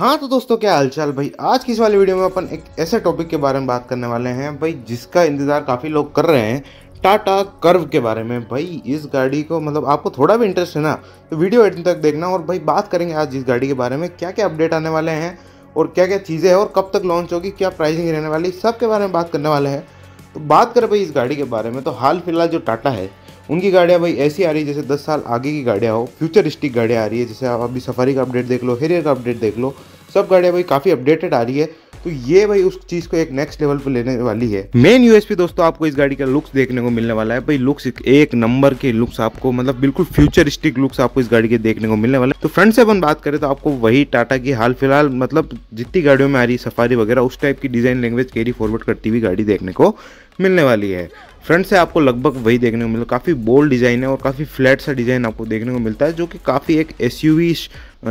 हाँ तो दोस्तों क्या हालचाल भाई आज की इस वाली वीडियो में अपन एक ऐसे टॉपिक के बारे में बात करने वाले हैं भाई जिसका इंतज़ार काफ़ी लोग कर रहे हैं टाटा कर्व के बारे में भाई इस गाड़ी को मतलब आपको थोड़ा भी इंटरेस्ट है ना तो वीडियो एंड तक देखना और भाई बात करेंगे आज इस गाड़ी के बारे में क्या क्या अपडेट आने वाले हैं और क्या क्या चीज़ें हैं और कब तक लॉन्च होगी क्या प्राइसिंग रहने वाली सब के बारे में बात करने वाले हैं तो बात करें भाई इस गाड़ी के बारे में तो हाल फिलहाल जो टाटा है उनकी गाड़ियाँ भाई ऐसी आ रही है जैसे दस साल आगे की गाड़ियाँ हो फ्यूचरिस्टिक गाड़ियाँ आ रही है जैसे आप अभी सफारी का अपडेट देख लो हेरियर का अपडेट देख लो सब गाड़ियाँ भाई काफ़ी अपडेटेड आ रही है तो ये भाई उस चीज को एक नेक्स्ट लेवल पर लेने वाली है मेन यूएसपी दोस्तों आपको इस गाड़ी का लुक्स देखने को मिलने वाला है भाई लुक्स एक नंबर के लुक्स आपको मतलब बिल्कुल फ्यूचरिस्टिक लुक्स आपको इस गाड़ी के देखने को मिलने वाला है तो फ्रंट से अपन बात करें तो आपको वही टाटा की हाल फिलहाल मतलब जितनी गाड़ियों में आ रही सफारी वगैरह उस टाइप की डिजाइन लैंग्वेज कैरी फॉरवर्ड करती हुई गाड़ी देखने को मिलने वाली है फ्रंट से आपको लगभग वही देखने को मिलता है काफ़ी बोल्ड डिज़ाइन है और काफ़ी फ्लैट सा डिज़ाइन आपको देखने को मिलता है जो कि काफ़ी एक एस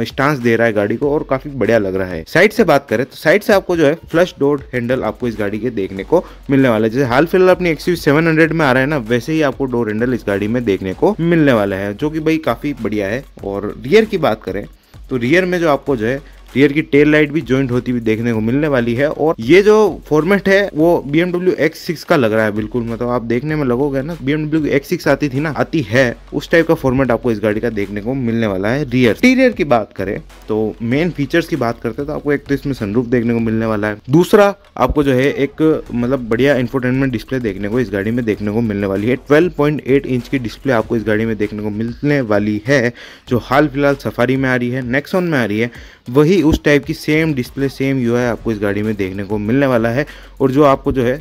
स्टांस दे रहा है गाड़ी को और काफी बढ़िया लग रहा है साइड से बात करें तो साइड से आपको जो है फ्लश डोर हैंडल आपको इस गाड़ी के देखने को मिलने वाला है जैसे हाल फिलहाल अपनी एक्स सेवन में आ रहा है ना वैसे ही आपको डोर हैंडल इस गाड़ी में देखने को मिलने वाला है जो कि भाई काफी बढ़िया है और रियर की बात करें तो रियर में जो आपको जो है रियर की टेल लाइट भी ज्वाइंट होती हुई देखने को मिलने वाली है और ये जो फॉर्मेट है वो बी एमडब्ल्यू एक्स सिक्स का लग रहा है बिल्कुल मतलब आप देखने में लगोगे ना बी एमडब्ल्यू एक्स सिक्स आती थी ना आती है उस टाइप का फॉर्मेट आपको इस गाड़ी का देखने को मिलने वाला है रियर इंटीरियर की बात करें तो मेन फीचर्स की बात करते तो आपको एक तो इसमें सनरूफ देखने को मिलने वाला है दूसरा आपको जो है एक मतलब बढ़िया इंफोटेनमेंट डिस्प्ले देखने को इस गाड़ी में देखने को मिलने वाली है ट्वेल्व इंच की डिस्प्ले आपको इस गाड़ी में देखने को मिलने वाली है जो हाल फिलहाल सफारी में आ रही है नेक्सॉन में आ रही है वही उस टाइप की सेम डिस्प्ले सेम यू आपको इस गाड़ी में देखने को मिलने वाला है और जो आपको जो है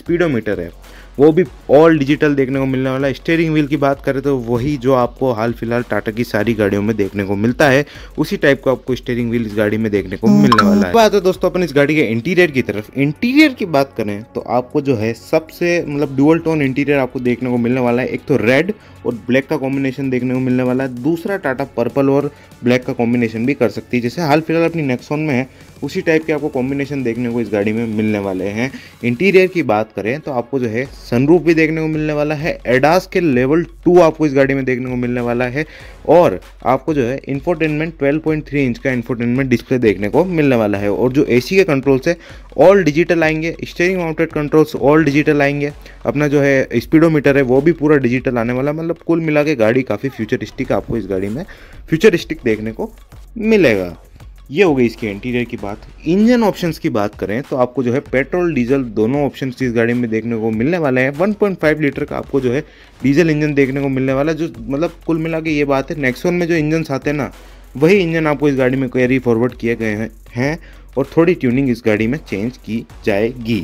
स्पीडोमीटर है वो भी ऑल डिजिटल देखने को मिलने वाला है स्टेयरिंग व्हील की बात करें तो वही जो आपको हाल फिलहाल टाटा की सारी गाड़ियों में देखने को मिलता है उसी टाइप का आपको स्टेयरिंग व्हील इस गाड़ी में देखने को हम्म, मिलने वाला है बात है दोस्तों अपन इस गाड़ी के इंटीरियर की तरफ इंटीरियर की बात करें तो आपको जो है सबसे मतलब डुअल टोन इंटीरियर आपको देखने को मिलने वाला है एक तो रेड और ब्लैक का कॉम्बिनेशन देखने को मिलने वाला है दूसरा टाटा पर्पल और ब्लैक का कॉम्बिनेशन भी कर सकती है जैसे हाल फिलहाल अपनी नेक्सॉन में है उसी टाइप के आपको कॉम्बिनेशन देखने को इस गाड़ी में मिलने वाले हैं इंटीरियर की बात करें तो आपको जो है सनरूफ भी देखने को मिलने वाला है एडास के लेवल टू आपको इस गाड़ी में देखने को मिलने वाला है और आपको जो है इन्फोटेनमेंट 12.3 इंच का इन्फोटेनमेंट डिस्प्ले देखने को मिलने वाला है और जो ए के कंट्रोल्स है ऑल डिजिटल आएंगे steering mounted controls all digital आएंगे अपना जो है स्पीडोमीटर है वो भी पूरा डिजिटल आने वाला मतलब कुल मिला के गाड़ी काफ़ी फ्यूचरिस्टिक आपको इस गाड़ी में फ्यूचरिस्टिक देखने को मिलेगा ये हो गई इसके इंटीरियर की बात इंजन ऑप्शंस की बात करें तो आपको जो है पेट्रोल डीजल दोनों ऑप्शंस इस गाड़ी में देखने को मिलने वाले हैं 1.5 लीटर का आपको जो है डीजल इंजन देखने को मिलने वाला है जो मतलब कुल मिला के ये बात है नेक्सोन में जो इंजनस आते हैं ना वही इंजन आपको इस गाड़ी में कैरी फॉरवर्ड किए गए हैं और थोड़ी ट्यूनिंग इस गाड़ी में चेंज की जाएगी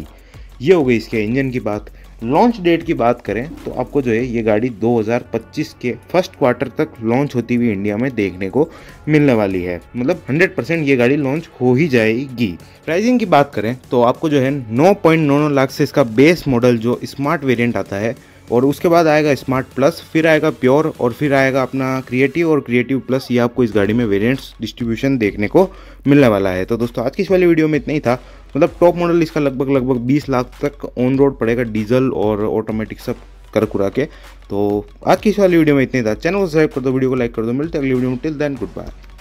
ये हो गई इसके इंजन की बात लॉन्च डेट की बात करें तो आपको जो है ये गाड़ी 2025 के फर्स्ट क्वार्टर तक लॉन्च होती हुई इंडिया में देखने को मिलने वाली है मतलब 100% ये गाड़ी लॉन्च हो ही जाएगी प्राइसिंग की बात करें तो आपको जो है 9.99 लाख से इसका बेस मॉडल जो स्मार्ट वेरिएंट आता है और उसके बाद आएगा स्मार्ट प्लस फिर आएगा प्योर और फिर आएगा अपना क्रिएटिव और क्रिएटिव प्लस ये आपको इस गाड़ी में वेरिएंट्स डिस्ट्रीब्यूशन देखने को मिलने वाला है तो दोस्तों आज की इस वाली वीडियो में इतना ही था मतलब टॉप मॉडल इसका लगभग लगभग बीस लाख तक ऑन रोड पड़ेगा डीजल और ऑटोमेटिक सब कर कुरा के तो आज की इस वाली वीडियो में इतने था चैनल को सब्सक्राइब कर दो वीडियो को लाइक कर दो मिलते अगली वीडियो में टिल देन गुड बाय